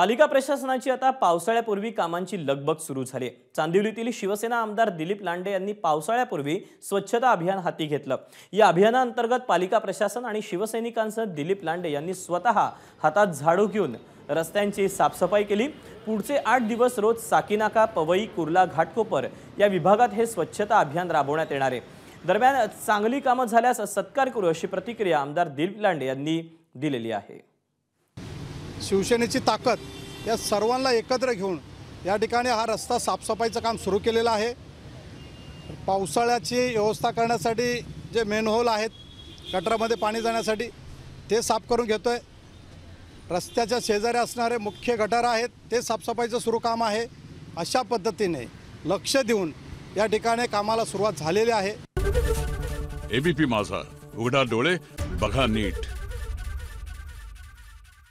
पालिका प्रशासनाची आता पावसाळ्यापूर्वी कामांची लगबग सुरू झाली चांदिवलीतील शिवसेना आमदार दिलीप लांडे यांनी पावसाळ्यापूर्वी स्वच्छता अभियान हाती घेतलं या अभियानाअंतर्गत पालिका प्रशासन आणि शिवसैनिकांसह दिलीप लांडे यांनी स्वतः हातात झाडू घेऊन रस्त्यांची साफसफाई केली पुढचे आठ दिवस रोज साकीनाका पवई कुर्ला घाटकोपर या विभागात हे स्वच्छता अभियान राबवण्यात येणार आहे दरम्यान चांगली कामं झाल्यास सत्कार करू अशी प्रतिक्रिया आमदार दिलीप लांडे यांनी दिलेली आहे शिवसेनेची ताकद या सर्वांना एकत्र घेऊन या ठिकाणी हा रस्ता साफसफाईचं काम सुरू केलेलं आहे पावसाळ्याची व्यवस्था करण्यासाठी जे मेनहोल आहेत गटरामध्ये पाणी जाण्यासाठी ते साफ करून घेतो आहे रस्त्याच्या शेजारी असणारे मुख्य गटार आहेत ते साफसफाईचं सुरू काम आहे अशा पद्धतीने लक्ष देऊन या ठिकाणी कामाला सुरुवात झालेली आहे एबीपी माझा उघडा डोळे बघा नीट